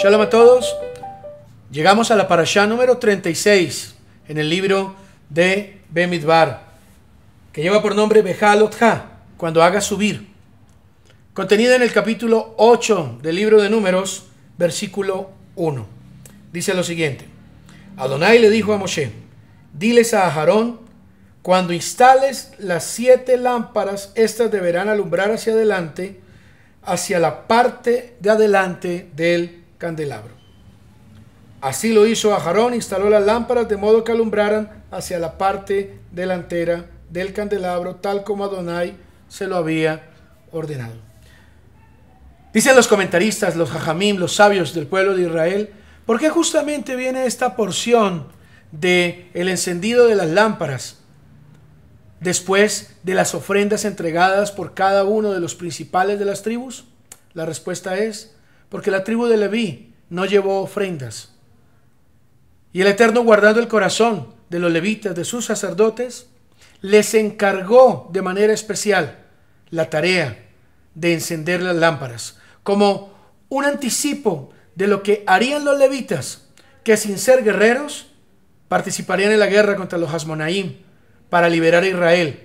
Shalom a todos. Llegamos a la parashá número 36 en el libro de Bemidbar, que lleva por nombre Bejalotja, cuando haga subir. contenido en el capítulo 8 del libro de Números, versículo 1. Dice lo siguiente: Adonai le dijo a Moshe: Diles a Aharón, cuando instales las siete lámparas, estas deberán alumbrar hacia adelante, hacia la parte de adelante del candelabro. Así lo hizo Ajarón, instaló las lámparas de modo que alumbraran hacia la parte delantera del candelabro, tal como Adonai se lo había ordenado. Dicen los comentaristas, los jajamim, los sabios del pueblo de Israel, ¿por qué justamente viene esta porción de el encendido de las lámparas después de las ofrendas entregadas por cada uno de los principales de las tribus? La respuesta es porque la tribu de Leví no llevó ofrendas. Y el Eterno, guardando el corazón de los levitas, de sus sacerdotes, les encargó de manera especial la tarea de encender las lámparas, como un anticipo de lo que harían los levitas, que sin ser guerreros, participarían en la guerra contra los Hasmonaim para liberar a Israel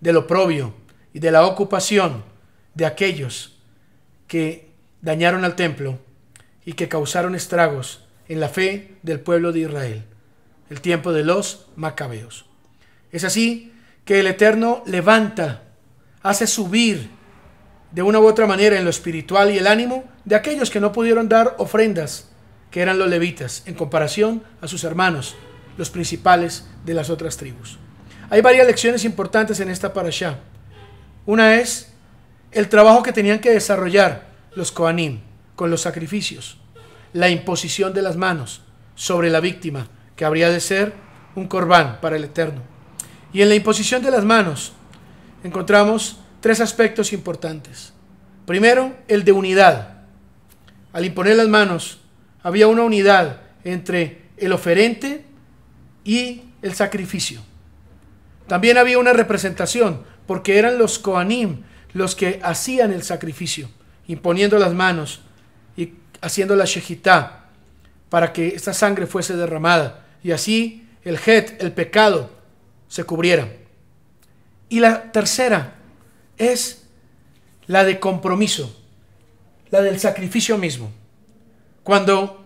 del oprobio y de la ocupación de aquellos que dañaron al templo y que causaron estragos en la fe del pueblo de Israel, el tiempo de los macabeos. Es así que el Eterno levanta, hace subir de una u otra manera en lo espiritual y el ánimo de aquellos que no pudieron dar ofrendas, que eran los levitas, en comparación a sus hermanos, los principales de las otras tribus. Hay varias lecciones importantes en esta parasha. Una es el trabajo que tenían que desarrollar los coanim con los sacrificios, la imposición de las manos sobre la víctima, que habría de ser un corbán para el Eterno. Y en la imposición de las manos encontramos tres aspectos importantes. Primero, el de unidad. Al imponer las manos, había una unidad entre el oferente y el sacrificio. También había una representación, porque eran los coanim los que hacían el sacrificio imponiendo las manos y haciendo la shejitá para que esta sangre fuese derramada y así el het, el pecado, se cubriera. Y la tercera es la de compromiso, la del sacrificio mismo. Cuando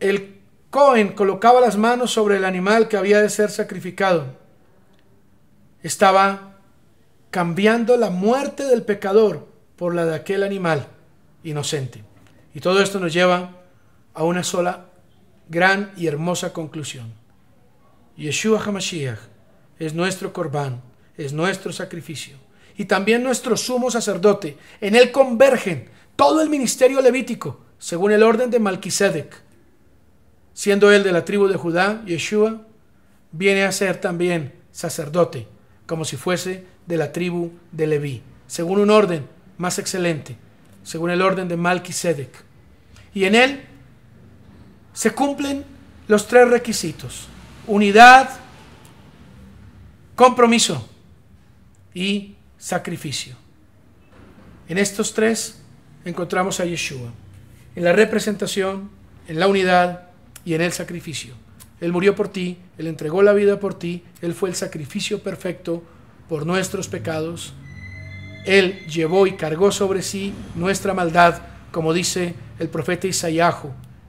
el Cohen colocaba las manos sobre el animal que había de ser sacrificado, estaba cambiando la muerte del pecador por la de aquel animal inocente. Y todo esto nos lleva a una sola gran y hermosa conclusión. Yeshua HaMashiach es nuestro corbán, es nuestro sacrificio y también nuestro sumo sacerdote. En él convergen todo el ministerio levítico, según el orden de Malquisedec. Siendo él de la tribu de Judá, Yeshua viene a ser también sacerdote, como si fuese de la tribu de Leví, según un orden más excelente, según el orden de Malquisedec. Y en él se cumplen los tres requisitos: unidad, compromiso y sacrificio. En estos tres encontramos a Yeshua, en la representación, en la unidad y en el sacrificio. Él murió por ti, Él entregó la vida por ti, Él fue el sacrificio perfecto por nuestros pecados él llevó y cargó sobre sí nuestra maldad, como dice el profeta Isaías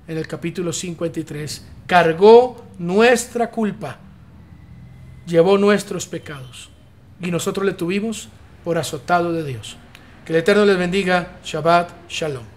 en el capítulo 53. Cargó nuestra culpa, llevó nuestros pecados. Y nosotros le tuvimos por azotado de Dios. Que el Eterno les bendiga. Shabbat, Shalom.